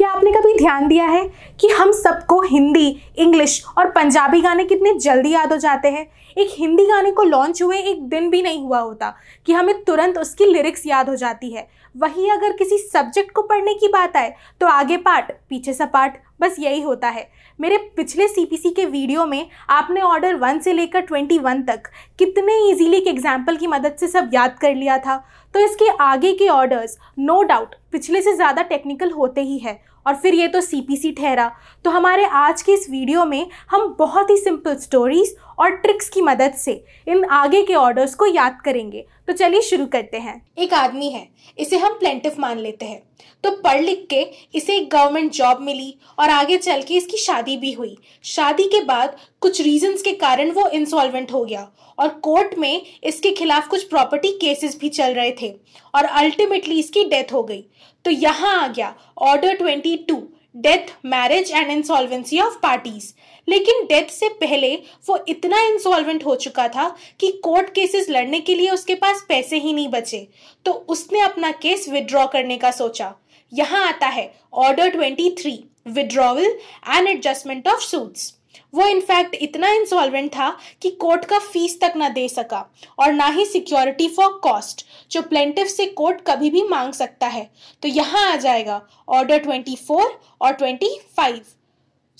क्या आपने कभी ध्यान दिया है कि हम सबको हिंदी इंग्लिश और पंजाबी गाने कितने जल्दी याद हो जाते हैं एक हिंदी गाने को लॉन्च हुए एक दिन भी नहीं हुआ होता कि हमें तुरंत उसकी लिरिक्स याद हो जाती है वहीं अगर किसी सब्जेक्ट को पढ़ने की बात आए तो आगे पार्ट पीछे सा पार्ट बस यही होता है मेरे पिछले सी के वीडियो में आपने ऑर्डर वन से लेकर ट्वेंटी वन तक कितने इजीली एक एग्जाम्पल की मदद से सब याद कर लिया था तो इसके आगे के ऑर्डर्स नो डाउट पिछले से ज़्यादा टेक्निकल होते ही है और फिर ये तो सी ठहरा तो हमारे आज के इस वीडियो में हम बहुत ही सिंपल स्टोरीज़ और ट्रिक्स की मदद से इन आगे के ऑर्डर्स को याद करेंगे तो चलिए शुरू करते हैं एक आदमी है इसे हम प्लेंटिव मान लेते हैं तो पढ़ लिख के इसे एक गवर्नमेंट जॉब मिली और आगे चल के इसकी शादी भी हुई शादी के बाद कुछ रीजंस के कारण वो इंसॉल्वेंट हो गया और कोर्ट में इसके खिलाफ कुछ प्रॉपर्टी केसेस भी चल रहे थे और अल्टीमेटली इसकी डेथ हो गई तो यहाँ आ गया order twenty two death marriage and insolvency of parties लेकिन डेथ से पहले वो इतना इंसॉल्वेंट हो चुका था कि कोर्ट केसेस लड़ने के लिए उसके पास पैसे ही नहीं बचे तो उसने अपना केस विदड्रॉ करने का सोचा यहाँ आता है order twenty three withdrawal and adjustment of suits वो इनफैक्ट इतना इंसॉल्वेंट था कि कोर्ट का फीस तक ना दे सका और ना ही सिक्योरिटी फॉर कॉस्ट जो प्लेंटिव से कोर्ट कभी भी मांग सकता है तो यहाँ आ जाएगा ऑर्डर ट्वेंटी फोर और ट्वेंटी फाइव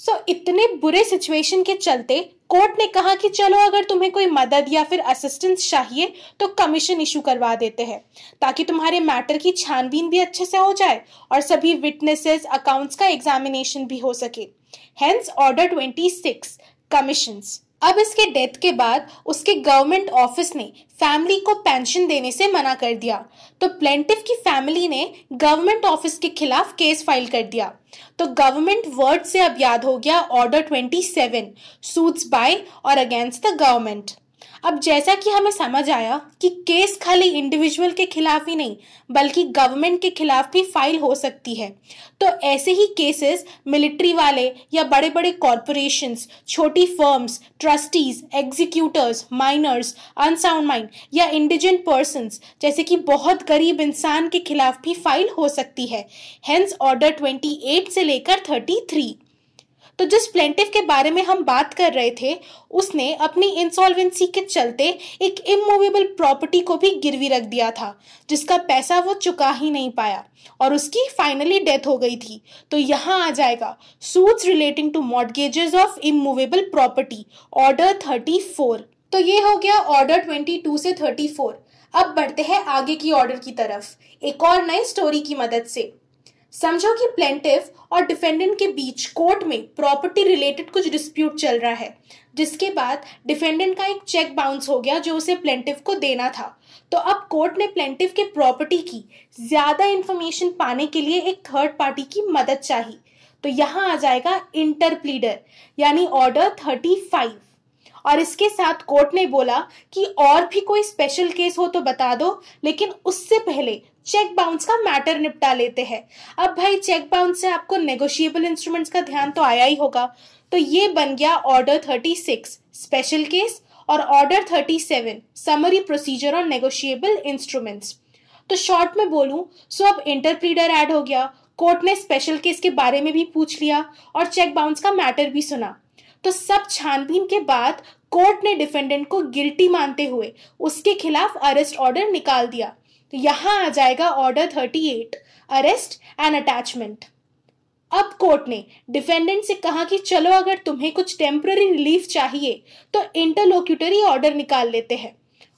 सो इतने बुरे सिचुएशन के चलते कोर्ट ने कहा कि चलो अगर तुम्हें कोई मदद या फिर असिस्टेंस चाहिए तो कमीशन इशू करवा देते हैं ताकि तुम्हारे मैटर की छानबीन भी अच्छे से हो जाए और सभी विटनेसेस अकाउंट्स का एग्जामिनेशन भी हो सके हैंस ऑर्डर 26 कमीशंस अब इसके डेथ के बाद उसके गवर्नमेंट ऑफिस ने फैमिली को पेंशन देने से मना कर दिया तो प्लेंटिव की फैमिली ने गवर्नमेंट ऑफिस के खिलाफ केस फाइल कर दिया तो गवर्नमेंट वर्ड से अब याद हो गया ऑर्डर 27 सूट्स बाय और अगेंस्ट द गवर्नमेंट अब जैसा कि हमें समझ आया कि केस खाली इंडिविजुअल के खिलाफ ही नहीं बल्कि गवर्नमेंट के खिलाफ भी फाइल हो सकती है तो ऐसे ही केसेस मिलिट्री वाले या बड़े बड़े कॉरपोरेशंस छोटी firms trustees executors minors unsound mind या इंडिजेंट पर्सन जैसे कि बहुत गरीब इंसान के खिलाफ भी फाइल हो सकती है हेंस ऑर्डर ट्वेंटी से लेकर थर्टी तो जिस प्लेंटिव के बारे में हम बात कर रहे थे उसने अपनी इंसॉल्वेंसी के चलते एक इमूवेबल प्रॉपर्टी को भी गिरवी रख दिया था जिसका पैसा वो चुका ही नहीं पाया और उसकी फाइनली डेथ हो गई थी तो यहाँ आ जाएगा suits relating to mortgages of immovable property order thirty four तो ये हो गया ऑर्डर ट्वेंटी टू से थर्टी फोर अब बढ़ते हैं आगे की ऑर्डर की तरफ एक और नई स्टोरी की मदद से समझो कि प्लेंटिव और डिफेंडेंट के बीच कोर्ट में प्रॉपर्टी रिलेटेड कुछ डिस्प्यूट चल रहा है जिसके बाद डिफेंडेंट का एक चेक बाउंस हो गया जो उसे प्लेंटिव को देना था तो अब कोर्ट ने प्लेंटिव के प्रॉपर्टी की ज़्यादा इंफॉर्मेशन पाने के लिए एक थर्ड पार्टी की मदद चाहिए तो यहाँ आ जाएगा इंटरप्लीडर यानी ऑर्डर थर्टी फाइव और इसके साथ कोर्ट ने बोला कि और भी कोई स्पेशल केस हो तो बता दो लेकिन उससे पहले चेक बाउंस का मैटर निपटा लेते हैं अब भाई चेक बाउंस से आपको नेगोशिएबल इंस्ट्रूमेंट्स का ध्यान तो आया ही होगा तो ये बन गया order thirty six special case और order thirty seven summary procedure on negotiable instruments तो शॉर्ट में बोलूं सो अब इंटरप्रीडर ऐड हो गया कोर्ट ने स्पेशल केस के बारे में भी पूछ लिया और चेक बाउंस का मैटर भी सुना तो सब छानबीन के बाद कोर्ट ने डिफेंडेंट को गिल्टी मानते हुए उसके खिलाफ अरेस्ट ऑर्डर निकाल दिया तो यहां आ जाएगा ऑर्डर 38 अरेस्ट एंड अटैचमेंट अब कोर्ट ने डिफेंडेंट से कहा कि चलो अगर तुम्हें कुछ टेम्पररी रिलीफ चाहिए तो इंटरलोक्यूटरी ऑर्डर निकाल लेते हैं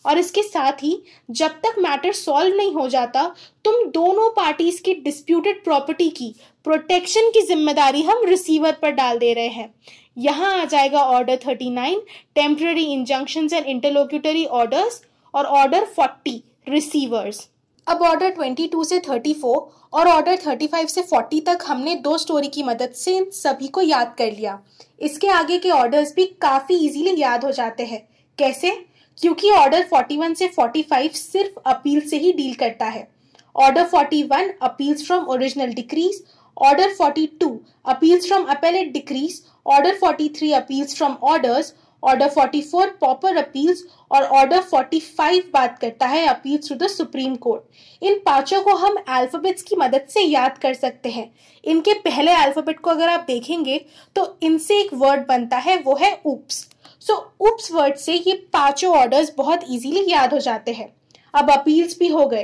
और इसके साथ ही जब तक मैटर सॉल्व नहीं हो जाता तुम दोनों पार्टीज की डिस्प्यूटेड प्रॉपर्टी की प्रोटेक्शन की जिम्मेदारी हम रिसीवर पर डाल दे रहे हैं यहाँ आ जाएगा order thirty nine temporary injunction and interlocutory orders और ऑर्डर फोर्टी रिसीवर्स अब ऑर्डर 22 से 34 और ऑर्डर 35 से 40 तक हमने दो स्टोरी की मदद से इन सभी को याद कर लिया इसके आगे के ऑर्डर्स भी काफ़ी इजीली याद हो जाते हैं कैसे क्योंकि ऑर्डर 41 से 45 सिर्फ अपील से ही डील करता है order 41 appeals from original decrees order 42 appeals from appellate decrees order 43 appeals from orders order 44 pauper appeals और ऑर्डर 45 बात करता है appeal through the supreme court इन पांचों को हम अल्फाबेट्स की मदद से याद कर सकते हैं इनके पहले अल्फाबेट को अगर आप देखेंगे तो इनसे एक वर्ड बनता है वो है उप्स सो उप्स वर्ड से ये पांचों ऑर्डर्स बहुत इजीली याद हो जाते हैं अब अपील्स भी हो गए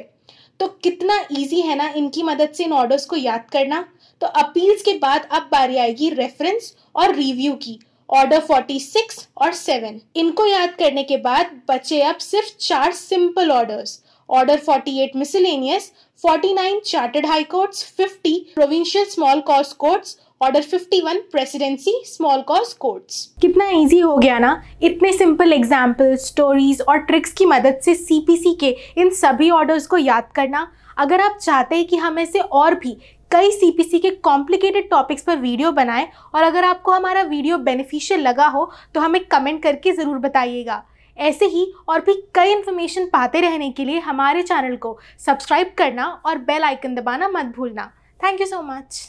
तो कितना इजी है ना इनकी मदद से इन ऑर्डर्स को याद करना तो अपील्स के बाद अब बारी आएगी रेफरेंस और रिव्यू की ऑर्डर 46 और 7 इनको याद करने के बाद बचे अब सिर्फ चार simple orders order 48 miscellaneous 49 chartered high courts 50 provincial small cost courts order 51 presidency small cause courts कितना इजी हो गया ना इतने सिंपल एग्जांपल स्टोरीज और ट्रिक्स की मदद से सीपीसी के इन सभी ऑर्डर्स को याद करना अगर आप चाहते हैं कि हम ऐसे और भी कई सीपीसी के कॉम्प्लिकेटेड टॉपिक्स पर वीडियो बनाएं और अगर आपको हमारा वीडियो बेनिफिशियल लगा हो तो हमें कमेंट करके ज़रूर बताइएगा ऐसे ही और भी कई इन्फॉर्मेशन पाते रहने के लिए हमारे चैनल को सब्सक्राइब करना और बेल आइकन दबाना मत भूलना थैंक यू सो मच